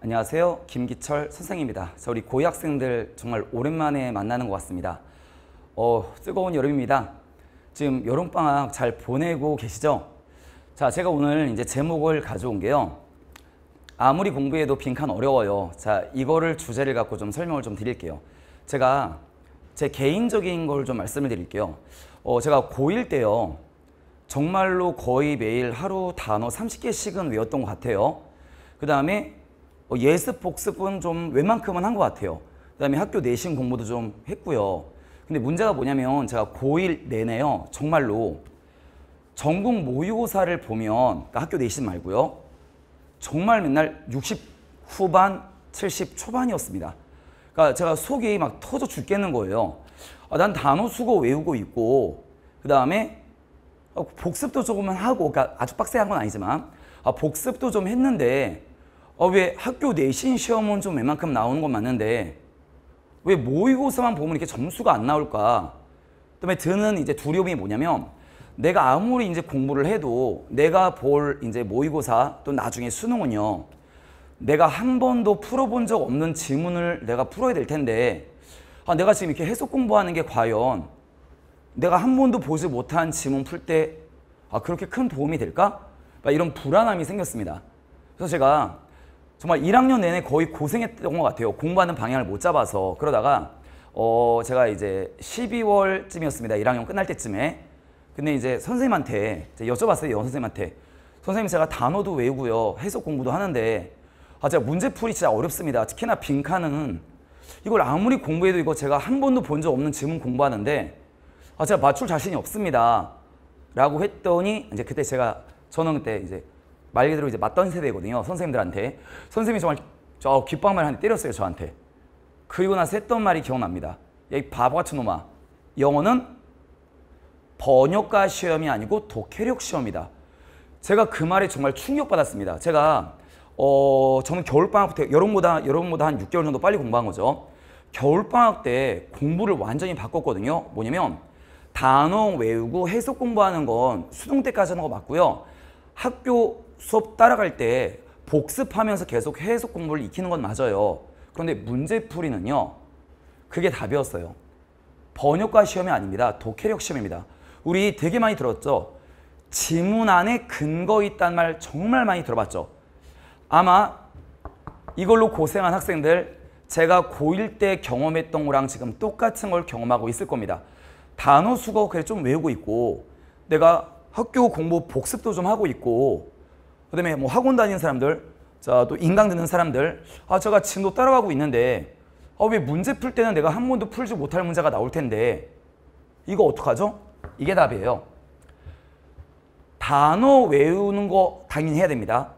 안녕하세요. 김기철 선생입니다. 저 우리 고학생들 정말 오랜만에 만나는 것 같습니다. 어, 뜨거운 여름입니다. 지금 여름방학 잘 보내고 계시죠? 자, 제가 오늘 이제 제목을 가져온 게요. 아무리 공부해도 빈칸 어려워요. 자, 이거를 주제를 갖고 좀 설명을 좀 드릴게요. 제가 제 개인적인 걸 좀 말씀을 드릴게요. 어, 제가 고1 때요. 정말로 거의 매일 하루 단어 30개씩은 외웠던 것 같아요. 그 다음에 어, 예습 복습은 좀 웬만큼은 한 것 같아요. 그다음에 학교 내신 공부도 좀 했고요. 근데 문제가 뭐냐면 제가 고1 내내요. 정말로 전국 모의고사를 보면 그러니까 학교 내신 말고요. 정말 맨날 60 후반, 70 초반이었습니다. 그러니까 제가 속이 막 터져 죽겠는 거예요. 아, 난 단어 수고 외우고 있고 그다음에 어, 복습도 조금은 하고 그러니까 아주 빡세한 건 아니지만 아, 복습도 좀 했는데 어, 왜 학교 내신 시험은 좀 웬만큼 나오는 건 맞는데 왜 모의고사만 보면 이렇게 점수가 안 나올까? 그다음에 드는 이제 두려움이 뭐냐면 내가 아무리 이제 공부를 해도 내가 볼 이제 모의고사 또 나중에 수능은요. 내가 한 번도 풀어본 적 없는 지문을 내가 풀어야 될 텐데 아, 내가 지금 이렇게 해석 공부하는 게 과연 내가 한 번도 보지 못한 지문 풀 때 아, 그렇게 큰 도움이 될까? 이런 불안함이 생겼습니다. 그래서 제가 정말 1학년 내내 거의 고생했던 것 같아요. 공부하는 방향을 못 잡아서 그러다가 어 제가 이제 12월쯤이었습니다. 1학년 끝날 때쯤에 근데 이제 선생님한테 여쭤봤어요. 연 선생님한테 선생님 제가 단어도 외우고요. 해석 공부도 하는데 아 제가 문제풀이 진짜 어렵습니다. 특히나 빈칸은 이걸 아무리 공부해도 이거 제가 한 번도 본 적 없는 질문 공부하는데 아 제가 맞출 자신이 없습니다. 라고 했더니 이제 그때 제가 저는 그때 이제 말 그대로 이제 맞던 세대거든요. 선생님들한테. 선생님이 정말 저귓방말 한대 때렸어요. 저한테. 그리고 나서 했던 말이 기억납니다. 야, 이 바보 같은 놈아. 영어는 번역가 시험이 아니고 독해력 시험이다. 제가 그 말에 정말 충격받았습니다. 제가 어, 저는 겨울방학 때 여름보다 여름보다 한 6개월 정도 빨리 공부한 거죠. 겨울방학 때 공부를 완전히 바꿨거든요. 뭐냐면 단어 외우고 해석 공부하는 건 수능 때까지 하는 거 맞고요. 학교 수업 따라갈 때 복습하면서 계속 해석 공부를 익히는 건 맞아요. 그런데 문제풀이는요. 그게 답이었어요. 번역과 시험이 아닙니다. 독해력 시험입니다. 우리 되게 많이 들었죠? 지문 안에 근거 있다는 말 정말 많이 들어봤죠? 아마 이걸로 고생한 학생들 제가 고1 때 경험했던 거랑 지금 똑같은 걸 경험하고 있을 겁니다. 단어 수거 그래 좀 외우고 있고 내가 학교 공부 복습도 좀 하고 있고 그다음에 뭐 학원 다니는 사람들, 자 또 인강 듣는 사람들, 아 제가 진도 따라가고 있는데 아 왜 문제 풀 때는 내가 한 번도 풀지 못할 문제가 나올 텐데 이거 어떡하죠? 이게 답이에요. 단어 외우는 거 당연히 해야 됩니다.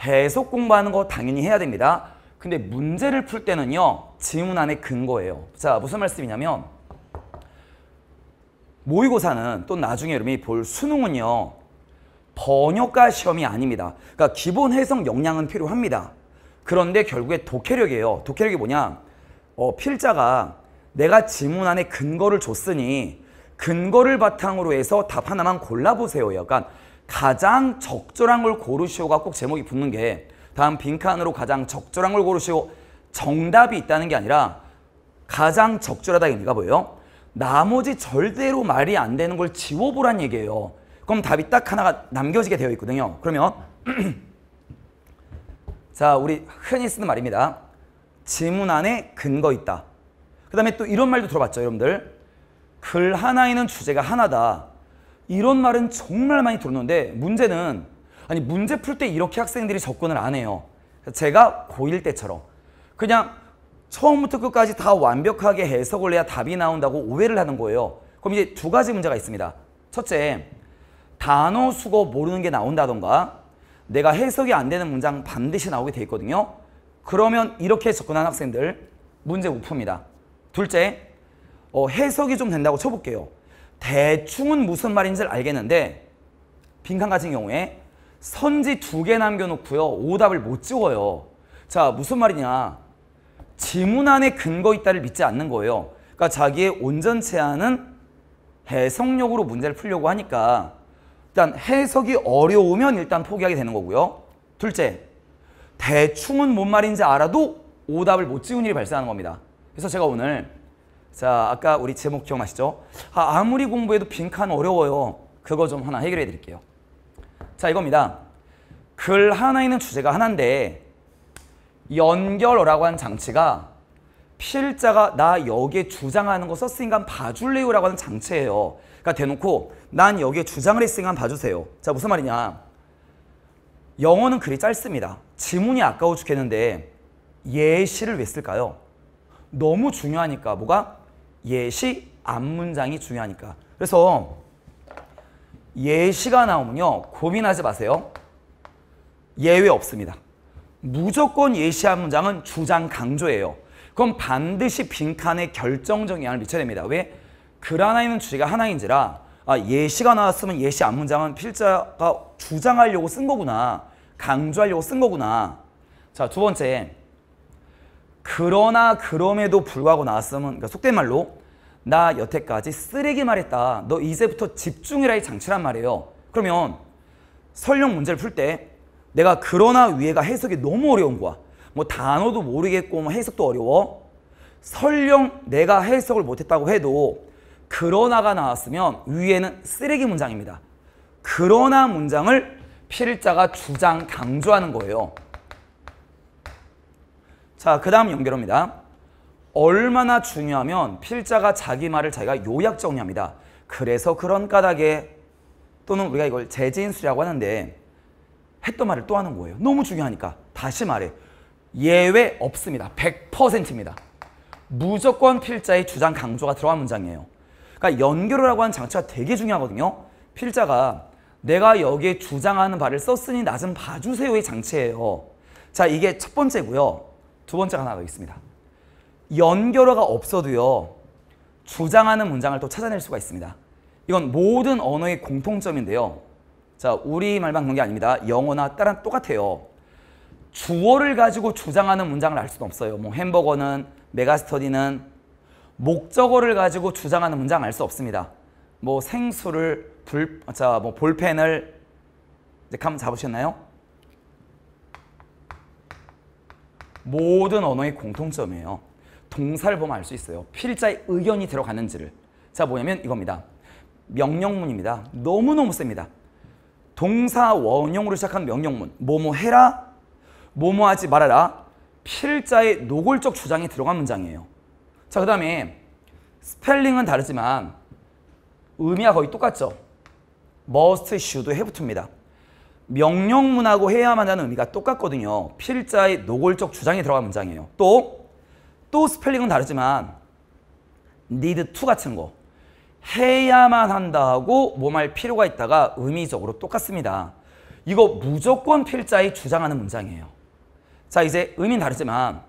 해석 공부하는 거 당연히 해야 됩니다. 근데 문제를 풀 때는요. 지문안에 근거예요. 자 무슨 말씀이냐면 모의고사는 또 나중에 여러분이 볼 수능은요. 번역가 시험이 아닙니다. 그러니까 기본 해석 역량은 필요합니다. 그런데 결국에 독해력이에요. 독해력이 뭐냐? 어, 필자가 내가 지문 안에 근거를 줬으니 근거를 바탕으로 해서 답 하나만 골라보세요. 약간 가장 적절한 걸 고르시오가 꼭 제목이 붙는 게 다음 빈칸으로 가장 적절한 걸 고르시오 정답이 있다는 게 아니라 가장 적절하다 얘기가 뭐예요? 나머지 절대로 말이 안 되는 걸 지워보란 얘기예요. 그럼 답이 딱 하나가 남겨지게 되어 있거든요. 그러면 자 우리 흔히 쓰는 말입니다. 지문 안에 근거 있다. 그 다음에 또 이런 말도 들어봤죠 여러분들. 글 하나에는 주제가 하나다. 이런 말은 정말 많이 들었는데 문제는 아니 문제 풀 때 이렇게 학생들이 접근을 안 해요. 제가 고1 때처럼 그냥 처음부터 끝까지 다 완벽하게 해석을 해야 답이 나온다고 오해를 하는 거예요. 그럼 이제 두 가지 문제가 있습니다. 첫째, 단어 수거 모르는 게 나온다던가 내가 해석이 안 되는 문장 반드시 나오게 돼 있거든요. 그러면 이렇게 접근한 학생들 문제 못 풉니다. 둘째, 어, 해석이 좀 된다고 쳐볼게요. 대충은 무슨 말인지 를 알겠는데 빈칸 가진 경우에 선지 두 개 남겨놓고요. 오답을 못 지워요. 자, 무슨 말이냐. 지문 안에 근거 있다를 믿지 않는 거예요. 그러니까 자기의 온전체 안은 해석력으로 문제를 풀려고 하니까 일단 해석이 어려우면 일단 포기하게 되는 거고요. 둘째, 대충은 뭔 말인지 알아도 오답을 못 지운 일이 발생하는 겁니다. 그래서 제가 오늘 자 아까 우리 제목 기억나시죠? 아, 아무리 공부해도 빈칸 어려워요. 그거 좀 하나 해결해 드릴게요. 자 이겁니다. 글 하나 있는 주제가 하나인데 연결어라고 하는 장치가 필자가 나 여기에 주장하는 거 썼으니까 봐줄래요라고 하는 장치예요. 그러니까 대놓고 난 여기에 주장을 했으니까 봐주세요. 자 무슨 말이냐. 영어는 글이 짧습니다. 지문이 아까워 죽겠는데 예시를 왜 쓸까요? 너무 중요하니까 뭐가 예시 앞문장이 중요하니까 그래서 예시가 나오면요 고민하지 마세요 예외 없습니다 무조건 예시 앞문장은 주장 강조예요 그럼 반드시 빈칸에 결정적 영향을 미쳐야 됩니다 왜? 글 하나 있는 주제가 하나인지라 아, 예시가 나왔으면 예시 앞문장은 필자가 주장하려고 쓴 거구나. 강조하려고 쓴 거구나. 자, 두 번째. 그러나 그럼에도 불구하고 나왔으면 그러니까 속된 말로 나 여태까지 쓰레기 말했다. 너 이제부터 집중이라 이 장치란 말이에요. 그러면 설령 문제를 풀 때 내가 그러나 위에가 해석이 너무 어려운 거야. 뭐 단어도 모르겠고 뭐 해석도 어려워. 설령 내가 해석을 못했다고 해도 그러나가 나왔으면 위에는 쓰레기 문장입니다. 그러나 문장을 필자가 주장 강조하는 거예요. 자, 그 다음 연결합니다. 얼마나 중요하면 필자가 자기 말을 자기가 요약 정리합니다. 그래서 그런 까닭에 또는 우리가 이걸 재진수라고 하는데 했던 말을 또 하는 거예요. 너무 중요하니까. 다시 말해. 예외 없습니다. 100%입니다. 무조건 필자의 주장 강조가 들어간 문장이에요. 그러니까 연결이라고 하는 장치가 되게 중요하거든요. 필자가 내가 여기에 주장하는 바를 썼으니 나 좀 봐주세요의 장치예요. 자 이게 첫 번째고요. 두 번째가 하나 더 있습니다. 연결어가 없어도요. 주장하는 문장을 또 찾아낼 수가 있습니다. 이건 모든 언어의 공통점인데요. 자 우리말만 그런 게 아닙니다. 영어나 다른 똑같아요. 주어를 가지고 주장하는 문장을 알 수는 없어요. 뭐 햄버거는, 메가스터디는, 목적어를 가지고 주장하는 문장 알 수 없습니다. 뭐 생수를 불, 자, 뭐 볼펜을 이제 감 잡으셨나요? 모든 언어의 공통점이에요. 동사를 보면 알 수 있어요. 필자의 의견이 들어갔는지를. 자, 뭐냐면 이겁니다. 명령문입니다. 너무너무 셉니다. 동사 원형으로 시작한 명령문. 뭐뭐 해라, 뭐뭐 하지 말아라. 필자의 노골적 주장이 들어간 문장이에요. 자, 그 다음에 스펠링은 다르지만 의미가 거의 똑같죠. must, should, have입니다. 명령문하고 해야만 하는 의미가 똑같거든요. 필자의 노골적 주장이 들어간 문장이에요. 또, 또 스펠링은 다르지만 need to 같은 거 해야만 한다고 뭐 말 필요가 있다가 의미적으로 똑같습니다. 이거 무조건 필자의 주장하는 문장이에요. 자 이제 의미는 다르지만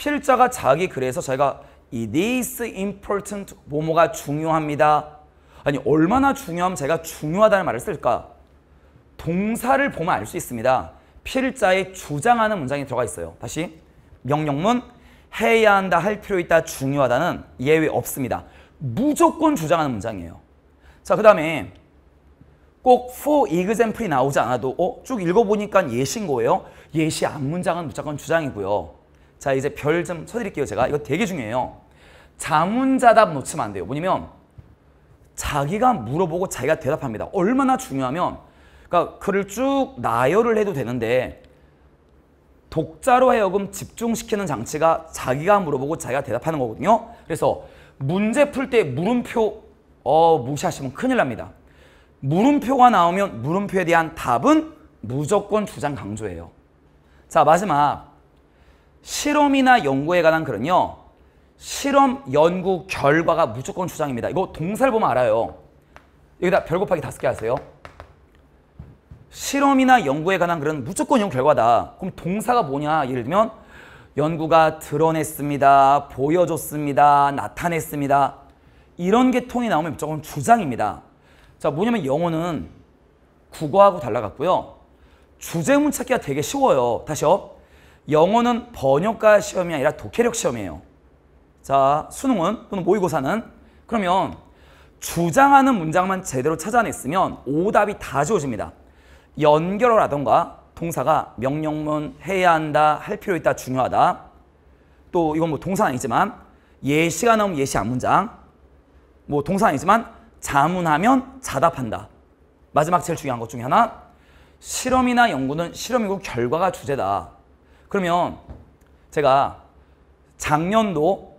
필자가 자기 글에서 저희가 이 this important 뭐뭐가 중요합니다. 아니 얼마나 중요함 제가 중요하다는 말을 쓸까? 동사를 보면 알 수 있습니다. 필자의 주장하는 문장이 들어가 있어요. 다시 명령문 해야 한다 할 필요 있다 중요하다는 예외 없습니다. 무조건 주장하는 문장이에요. 자그 다음에 꼭 for example이 나오지 않아도 어? 쭉 읽어보니까 예시인 거예요. 예시 앞문장은 무조건 주장이고요. 자 이제 별 좀 쳐드릴게요 제가 이거 되게 중요해요 자문자답 놓치면 안 돼요 뭐냐면 자기가 물어보고 자기가 대답합니다 얼마나 중요하면 그러니까 글을 쭉 나열을 해도 되는데 독자로 하여금 집중시키는 장치가 자기가 물어보고 자기가 대답하는 거거든요 그래서 문제 풀 때 물음표 어, 무시하시면 큰일 납니다 물음표가 나오면 물음표에 대한 답은 무조건 주장 강조해요자 마지막 실험이나 연구에 관한 글은요. 실험, 연구, 결과가 무조건 주장입니다. 이거 동사를 보면 알아요. 여기다 별 곱하기 다섯 개 하세요. 실험이나 연구에 관한 글은 무조건 연 결과다. 그럼 동사가 뭐냐? 예를 들면 연구가 드러냈습니다. 보여줬습니다. 나타냈습니다. 이런 계통이 나오면 무조건 주장입니다. 자, 뭐냐면 영어는 국어하고 달라갔고요. 주제문 찾기가 되게 쉬워요. 다시요. 영어는 번역가 시험이 아니라 독해력 시험이에요. 자, 수능은 또는 모의고사는 그러면 주장하는 문장만 제대로 찾아냈으면 오답이 다 지워집니다. 연결어라던가 동사가 명령문 해야 한다, 할 필요 있다, 중요하다. 또 이건 뭐 동사 아니지만 예시가 나오면 예시 안 문장. 뭐 동사 아니지만 자문하면 자답한다. 마지막 제일 중요한 것 중에 하나. 실험이나 연구는 실험이고 결과가 주제다. 그러면 제가 작년도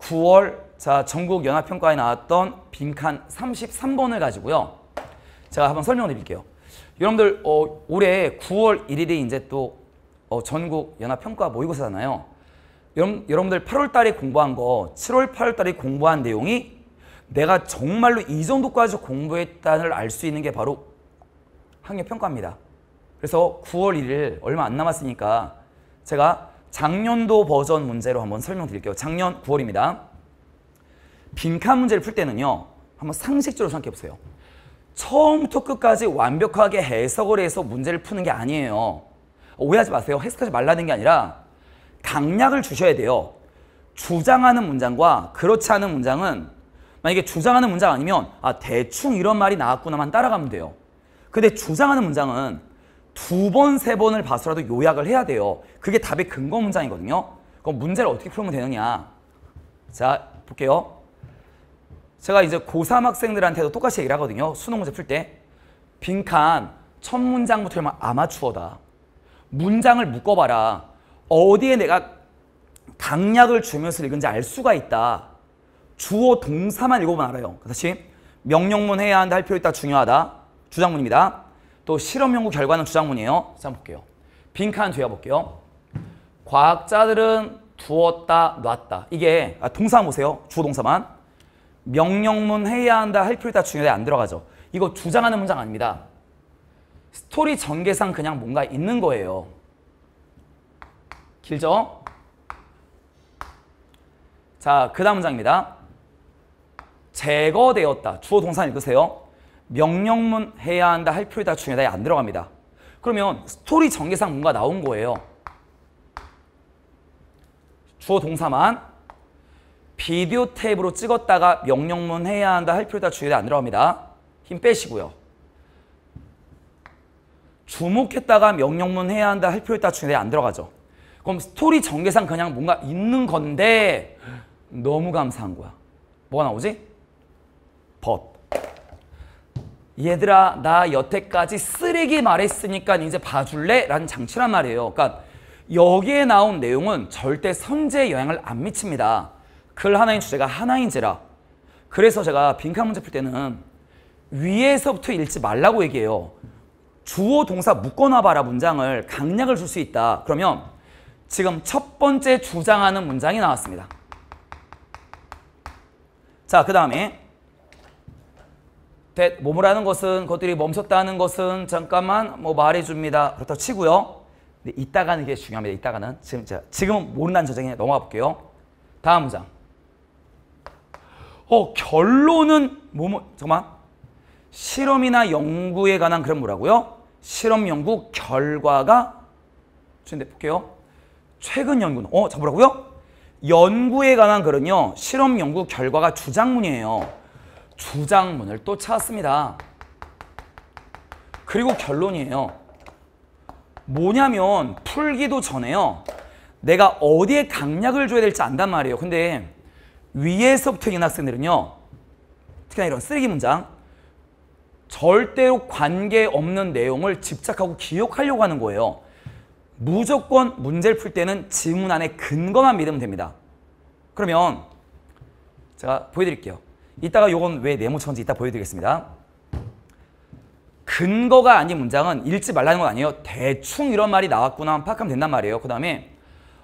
9월 자 전국 연합평가에 나왔던 빈칸 33번을 가지고요. 제가 한번 설명을 드릴게요. 여러분들 어, 올해 9월 1일이 이제 또 어, 전국 연합평가 모의고사잖아요. 여러분, 여러분들 8월 달에 공부한 거 7월 8월 달에 공부한 내용이 내가 정말로 이 정도까지 공부했다는 알수 있는 게 바로 학력 평가입니다. 그래서 9월 1일 얼마 안 남았으니까 제가 작년도 버전 문제로 한번 설명드릴게요. 작년 9월입니다. 빈칸 문제를 풀 때는요. 한번 상식적으로 생각해보세요. 처음부터 끝까지 완벽하게 해석을 해서 문제를 푸는 게 아니에요. 오해하지 마세요. 해석하지 말라는 게 아니라 강약을 주셔야 돼요. 주장하는 문장과 그렇지 않은 문장은 만약에 주장하는 문장 아니면 아 대충 이런 말이 나왔구나만 따라가면 돼요. 근데 주장하는 문장은 두 번, 세 번을 봐서라도 요약을 해야 돼요. 그게 답의 근거 문장이거든요. 그럼 문제를 어떻게 풀면 되느냐. 자, 볼게요. 제가 이제 고3 학생들한테도 똑같이 얘기를 하거든요. 수능 문제 풀 때. 빈칸 첫 문장부터 막 아마추어다. 문장을 묶어봐라. 어디에 내가 강약을 주면서 읽은지 알 수가 있다. 주어 동사만 읽어보면 알아요. 다시 명령문 해야 한다 할 필요 있다 중요하다. 주장문입니다. 또 실험 연구 결과는 주장문이에요. 자, 볼게요. 빈칸 뒤에 볼게요. 과학자들은 두었다, 놨다. 이게 아, 동사 보세요. 주어 동사만. 명령문 해야 한다, 할 필요 있다, 중요하안 들어가죠. 이거 주장하는 문장 아닙니다. 스토리 전개상 그냥 뭔가 있는 거예요. 길죠? 자, 그 다음 문장입니다. 제거되었다. 주어 동사 읽으세요. 명령문 해야 한다 할 필요다 중요하다에 안 들어갑니다. 그러면 스토리 전개상 뭔가 나온 거예요. 주어 동사만 비디오 테이프로 찍었다가 명령문 해야 한다 할 필요다 중요하다 안 들어갑니다. 힘 빼시고요. 주목했다가 명령문 해야 한다 할 필요다 중요하다 안 들어가죠. 그럼 스토리 전개상 그냥 뭔가 있는 건데 너무 감사한 거야. 뭐가 나오지? 벗. 얘들아 나 여태까지 쓰레기 말했으니까 이제 봐줄래? 라는 장치란 말이에요. 그러니까 여기에 나온 내용은 절대 선제의 영향을 안 미칩니다. 글 하나인 주제가 하나인지라. 그래서 제가 빈칸 문제 풀 때는 위에서부터 읽지 말라고 얘기해요. 주어 동사 묶어놔봐라 문장을 강약을 줄 수 있다. 그러면 지금 첫 번째 주장하는 문장이 나왔습니다. 자, 그 다음에 that 뭐뭐라는 것은 것들이 멈췄다는 것은 잠깐만 뭐 말해줍니다. 그렇다 치고요. 근데 이따가는 게 중요합니다. 이따가는 지금 자, 지금은 모른다는 저장에 넘어가 볼게요. 다음 문장. 어 결론은 뭐 잠깐만 실험이나 연구에 관한 그런 뭐라고요? 실험 연구 결과가 준대 볼게요. 최근 연구는 어 잡으라고요? 연구에 관한 글은요 실험 연구 결과가 주장문이에요. 주장문을 또 찾았습니다. 그리고 결론이에요. 뭐냐면 풀기도 전에요. 내가 어디에 강약을 줘야 될지 안단 말이에요. 근데 위에서부터 인 학생들은요. 특히나 이런 쓰레기 문장. 절대로 관계없는 내용을 집착하고 기억하려고 하는 거예요. 무조건 문제를 풀 때는 질문 안에 근거만 믿으면 됩니다. 그러면 제가 보여드릴게요. 이따가 요건 왜 네모천지 처 이따 보여드리겠습니다. 근거가 아닌 문장은 읽지 말라는 건 아니에요. 대충 이런 말이 나왔구나 파악하면 된단 말이에요. 그 다음에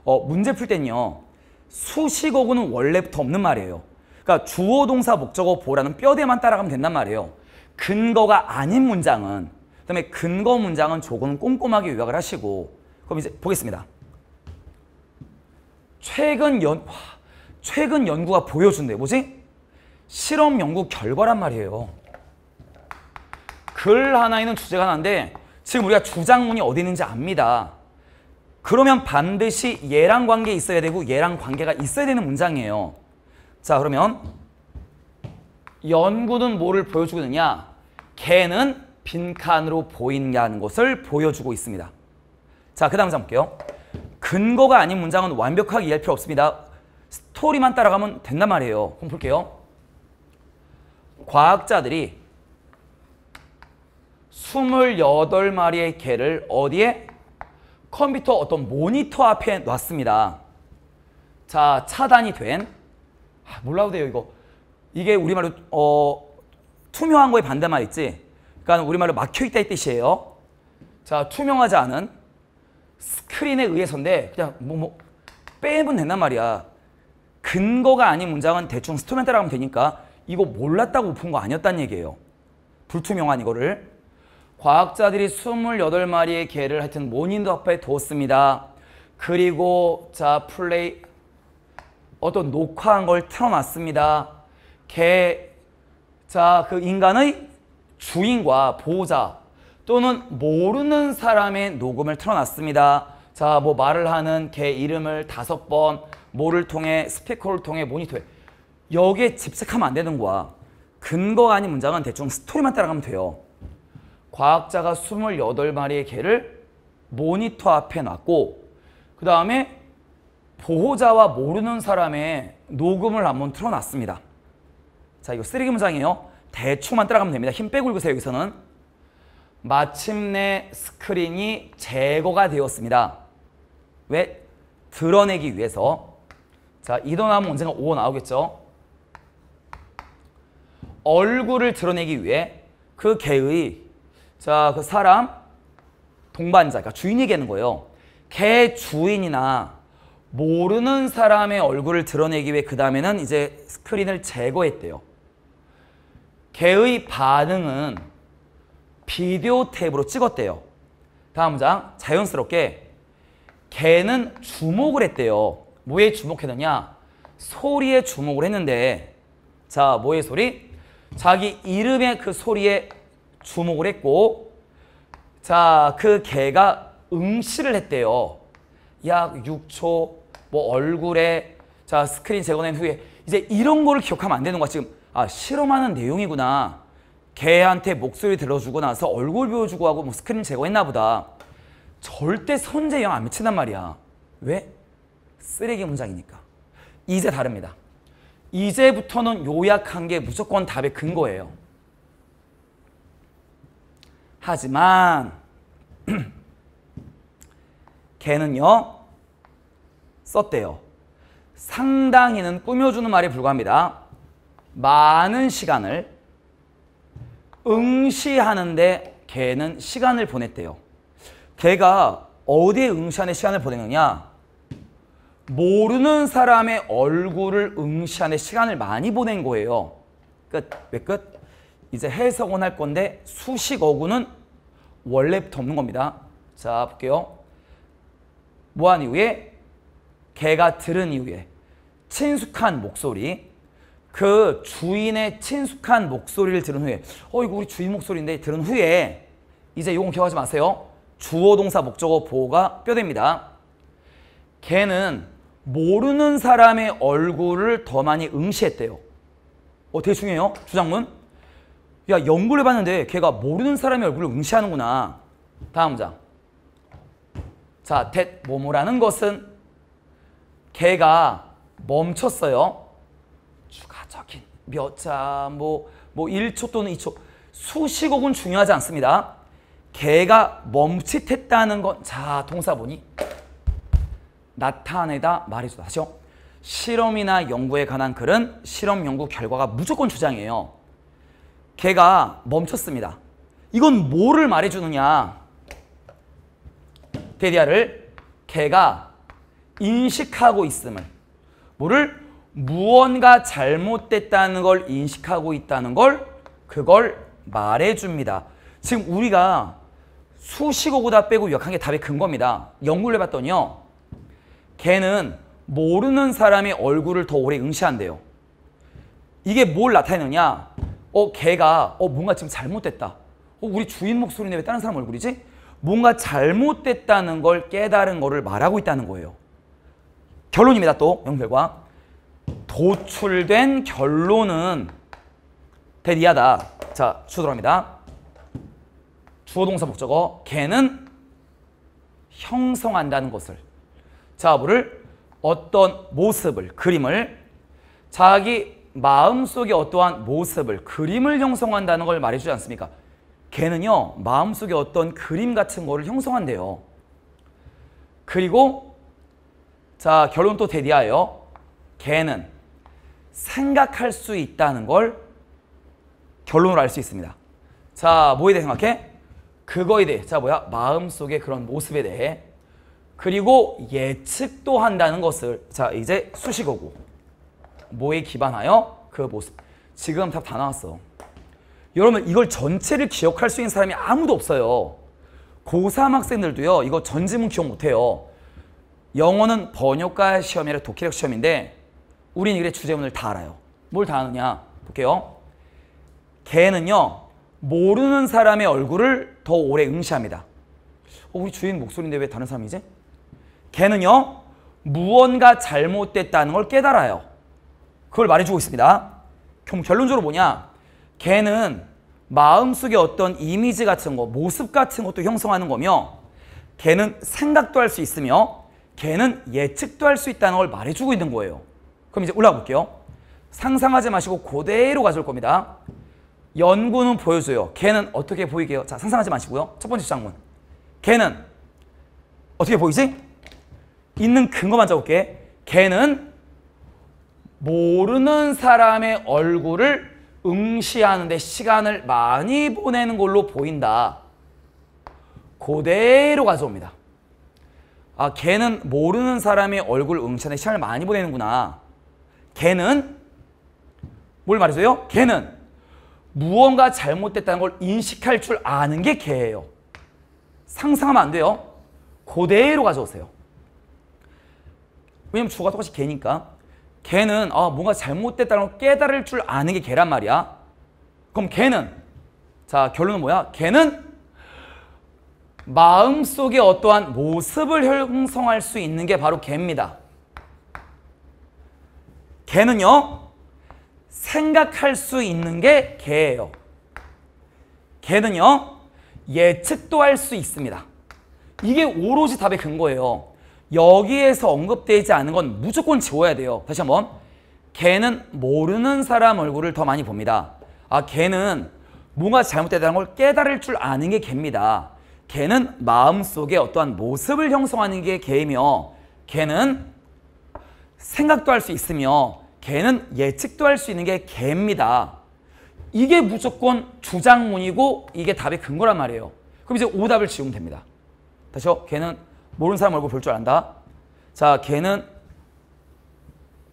어, 문제 풀 땐요. 수식어구는 원래부터 없는 말이에요. 그러니까 주어 동사 목적어 보라는 뼈대만 따라가면 된단 말이에요. 근거가 아닌 문장은 그다음에 근거 문장은 조금 꼼꼼하게 요약을 하시고 그럼 이제 보겠습니다. 최근 연 와, 최근 연구가 보여준대 뭐지? 실험 연구 결과란 말이에요. 글 하나에는 주제가 나인데 지금 우리가 주장문이 어디 있는지 압니다. 그러면 반드시 얘랑 관계 있어야 되고 얘랑 관계가 있어야 되는 문장이에요. 자 그러면 연구는 뭐를 보여주고 있느냐? 개는 빈칸으로 보인다는 것을 보여주고 있습니다. 자, 그 다음 문장 볼게요. 근거가 아닌 문장은 완벽하게 이해할 필요 없습니다. 스토리만 따라가면 된단 말이에요. 그럼 볼게요. 과학자들이 28마리의 개를 어디에? 컴퓨터 어떤 모니터 앞에 놨습니다. 자, 차단이 된 아, 몰라도 돼요, 이거. 이게 우리말로 어, 투명한 거에 반대말 있지? 그러니까 우리말로 막혀있다 이 뜻이에요. 자, 투명하지 않은 스크린에 의해서인데 그냥 뭐, 뭐 빼면 된단 말이야. 근거가 아닌 문장은 대충 스토멘트라고 하면 되니까 이거 몰랐다고 푼거 아니었단 얘기예요. 불투명한 이거를. 과학자들이 28마리의 개를 하여튼 모닝 앞에 뒀습니다. 그리고 자 플레이 어떤 녹화한 걸 틀어놨습니다. 개, 자그 인간의 주인과 보호자 또는 모르는 사람의 녹음을 틀어놨습니다. 자뭐 말을 하는 개 이름을 다섯 번 뭐를 통해 스피커를 통해 모니터해 여기에 집착하면 안 되는 거야. 근거가 아닌 문장은 대충 스토리만 따라가면 돼요. 과학자가 28마리의 개를 모니터 앞에 놨고 그 다음에 보호자와 모르는 사람의 녹음을 한번 틀어놨습니다. 자 이거 쓰레기 문장이에요. 대충만 따라가면 됩니다. 힘 빼고 읽으세요 여기서는. 마침내 스크린이 제거가 되었습니다. 왜? 드러내기 위해서. 자, 이도 나면 언젠가 5 나오겠죠? 얼굴을 드러내기 위해 그 개의 자 그 사람 동반자 그러니까 주인이 개는 거예요. 개 주인이나 모르는 사람의 얼굴을 드러내기 위해 그 다음에는 이제 스크린을 제거했대요. 개의 반응은 비디오 탭으로 찍었대요. 다음 문장 자연스럽게 개는 주목을 했대요. 뭐에 주목했느냐? 소리에 주목을 했는데 자 뭐의 소리? 자기 이름의 그 소리에 주목을 했고 자 그 개가 응시를 했대요. 약 6초 뭐 얼굴에 자 스크린 제거낸 후에 이제 이런 거를 기억하면 안 되는 거야 지금 아 실험하는 내용이구나 개한테 목소리 들려주고 나서 얼굴 보여주고 하고 뭐 스크린 제거했나 보다 절대 선제 영안 미친단 말이야 왜? 쓰레기 문장이니까 이제 다릅니다 이제부터는 요약한 게 무조건 답의 근거예요. 하지만 걔는요 썼대요. 상당히는 꾸며주는 말에 불과합니다. 많은 시간을 응시하는데 걔는 시간을 보냈대요. 걔가 어디에 응시하는 시간을 보내느냐? 모르는 사람의 얼굴을 응시하는 시간을 많이 보낸 거예요. 끝. 왜 끝? 이제 해석은 할 건데 수식 어구는 원래부터 없는 겁니다. 자, 볼게요. 뭐 한 이후에? 개가 들은 이후에 친숙한 목소리 그 주인의 친숙한 목소리를 들은 후에 어 이거 우리 주인 목소리인데 들은 후에 이제 요건 기억하지 마세요. 주어동사 목적어 보호가 뼈대니다 개는 모르는 사람의 얼굴을 더 많이 응시했대요. 어, 되게 해요 주장문. 야, 연구를 봤는데 걔가 모르는 사람의 얼굴을 응시하는구나. 다음 장. 자, 댓 모모라는 것은 걔가 멈췄어요. 추가적인 몇 자, 뭐, 뭐 1초 또는 2초. 수식어군 중요하지 않습니다. 걔가 멈칫했다는 건 자, 동사 보니 나타내다 말이죠. 다시 실험이나 연구에 관한 글은 실험 연구 결과가 무조건 주장이에요. 걔가 멈췄습니다. 이건 뭐를 말해주느냐. 데디아를 걔가 인식하고 있음을 뭐를 무언가 잘못됐다는 걸 인식하고 있다는 걸 그걸 말해줍니다. 지금 우리가 수식어보다 빼고 약한 게 답의 근거입니다. 연구를 해봤더니요. 걔는 모르는 사람의 얼굴을 더 오래 응시한대요. 이게 뭘 나타내느냐? 어, 걔가 어, 뭔가 지금 잘못됐다. 어, 우리 주인 목소리인데 왜 다른 사람 얼굴이지? 뭔가 잘못됐다는 걸 깨달은 거를 말하고 있다는 거예요. 결론입니다. 또 영결과 도출된 결론은 대리하다. 자, 추돌합니다. 주어동사 목적어 걔는 형성한다는 것을 자부를 어떤 모습을, 그림을 자기 마음속에 어떠한 모습을, 그림을 형성한다는 걸 말해주지 않습니까? 걔는요. 마음속에 어떤 그림 같은 거를 형성한대요. 그리고 자 결론 또 대디하여 걔는 생각할 수 있다는 걸 결론으로 알 수 있습니다. 자 뭐에 대해 생각해? 그거에 대해 자 뭐야 마음속에 그런 모습에 대해 그리고 예측도 한다는 것을 자 이제 수식어고 뭐에 기반하여 그 모습 지금 답 다 나왔어 여러분 이걸 전체를 기억할 수 있는 사람이 아무도 없어요 고3 학생들도요 이거 전지문 기억 못해요 영어는 번역가 시험이 라 독해력 시험인데 우린 이게 주제문을 다 알아요 뭘 다 아느냐 볼게요 개는요 모르는 사람의 얼굴을 더 오래 응시합니다 어, 우리 주인 목소리인데 왜 다른 사람이지? 걔는요 무언가 잘못됐다는 걸 깨달아요. 그걸 말해주고 있습니다. 그럼 결론적으로 뭐냐? 걔는 마음속에 어떤 이미지 같은 거, 모습 같은 것도 형성하는 거며 걔는 생각도 할 수 있으며 걔는 예측도 할 수 있다는 걸 말해주고 있는 거예요. 그럼 이제 올라가 볼게요. 상상하지 마시고 그대로 가져올 겁니다. 연구는 보여줘요. 걔는 어떻게 보이게요? 자, 상상하지 마시고요. 첫 번째 장문 걔는 어떻게 보이지? 있는 근거만 적을게. 걔는 모르는 사람의 얼굴을 응시하는데 시간을 많이 보내는 걸로 보인다. 그대로 가져옵니다. 아, 걔는 모르는 사람의 얼굴 응시하는데 시간을 많이 보내는구나. 걔는 뭘 말해줘요? 걔는 무언가 잘못됐다는 걸 인식할 줄 아는 게 걔예요. 상상하면 안 돼요. 그대로 가져오세요. 왜냐면 주가 똑같이 개니까. 개는 아 뭔가 잘못됐다는 걸 깨달을 줄 아는 게 개란 말이야. 그럼 개는 자 결론은 뭐야? 개는 마음속에 어떠한 모습을 형성할 수 있는 게 바로 개입니다. 개는요. 생각할 수 있는 게 개예요. 개는요. 예측도 할 수 있습니다. 이게 오로지 답의 근거예요. 여기에서 언급되지 않은 건 무조건 지워야 돼요. 다시 한번. 걔는 모르는 사람 얼굴을 더 많이 봅니다. 아, 걔는 뭔가 잘못됐다는 걸 깨달을 줄 아는 게 걔입니다. 걔는 마음속에 어떠한 모습을 형성하는 게 걔이며 걔는 생각도 할 수 있으며 걔는 예측도 할 수 있는 게 걔입니다. 이게 무조건 주장문이고 이게 답의 근거란 말이에요. 그럼 이제 오답을 지우면 됩니다. 다시요. 걔는 모르는 사람 얼굴 볼 줄 안다. 자, 걔는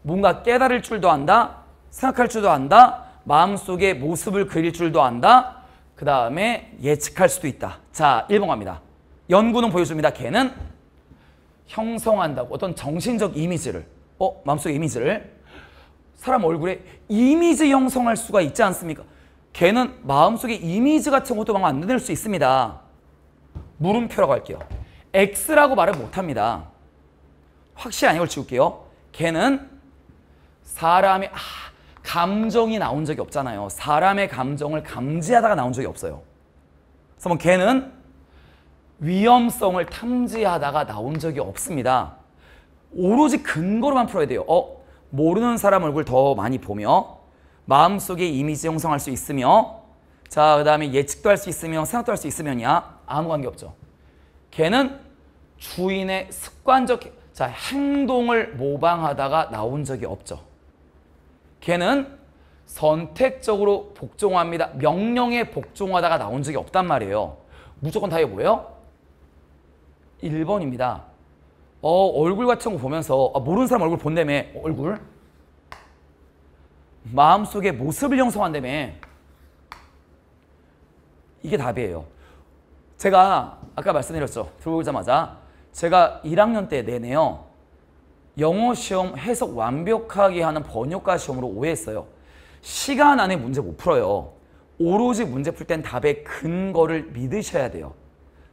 뭔가 깨달을 줄도 안다. 생각할 줄도 안다. 마음속에 모습을 그릴 줄도 안다. 그 다음에 예측할 수도 있다. 자, 1번 갑니다. 연구는 보여줍니다. 걔는 형성한다고 어떤 정신적 이미지를 어? 마음속 이미지를 사람 얼굴에 이미지 형성할 수가 있지 않습니까? 걔는 마음속에 이미지 같은 것도 막 만들 수 있습니다. 물음표라고 할게요. x라고 말을 못합니다. 확실히 아니걸 지울게요. 걔는 사람의 아, 감정이 나온 적이 없잖아요. 사람의 감정을 감지하다가 나온 적이 없어요. 그래서 뭐 걔는 위험성을 탐지하다가 나온 적이 없습니다. 오로지 근거로만 풀어야 돼요. 어? 모르는 사람 얼굴 더 많이 보며 마음속에 이미지 형성할 수 있으며 자, 그 다음에 예측도 할 수 있으며 생각도 할 수있으면야 아무 관계 없죠. 걔는 주인의 습관적 자 행동을 모방하다가 나온 적이 없죠. 걔는 선택적으로 복종합니다. 명령에 복종하다가 나온 적이 없단 말이에요. 무조건 다이 뭐예요? 1번입니다. 어, 얼굴 같은 거 보면서 아, 모르는 사람 얼굴 본다며 얼굴 마음속에 모습을 형성한다며 이게 답이에요. 제가 아까 말씀드렸죠. 들어오자마자 제가 1학년 때 내내요. 영어 시험 해석 완벽하게 하는 번역가 시험으로 오해했어요. 시간 안에 문제 못 풀어요. 오로지 문제 풀 땐 답의 근거를 믿으셔야 돼요.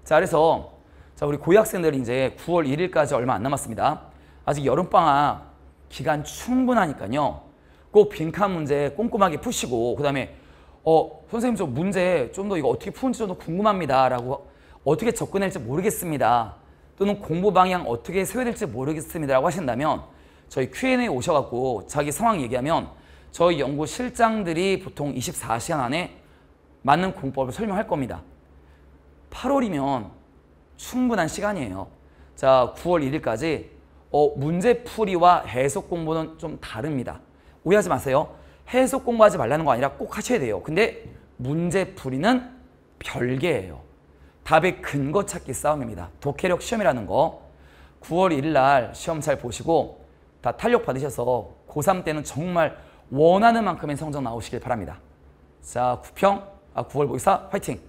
자, 그래서 자 우리 고학생들이 위 이제 9월 1일까지 얼마 안 남았습니다. 아직 여름방학 기간 충분하니까요. 꼭 빈칸 문제 꼼꼼하게 푸시고 그 다음에 어 선생님 저 문제 좀 더 이거 어떻게 푸는지 좀 더 궁금합니다라고 어떻게 접근할지 모르겠습니다. 또는 공부 방향 어떻게 세워야 될지 모르겠습니다라고 하신다면 저희 Q&A 오셔갖고 자기 상황 얘기하면 저희 연구 실장들이 보통 24시간 안에 맞는 공법을 설명할 겁니다. 8월이면 충분한 시간이에요. 자, 9월 1일까지 어, 문제풀이와 해석 공부는 좀 다릅니다. 오해하지 마세요. 해석 공부하지 말라는 거 아니라 꼭 하셔야 돼요. 근데 문제 풀이는 별개예요. 답의 근거 찾기 싸움입니다. 독해력 시험이라는 거 9월 1일 날 시험 잘 보시고 다 탄력 받으셔서 고3 때는 정말 원하는 만큼의 성적 나오시길 바랍니다. 자, 9평, 아, 9월 모의사 화이팅!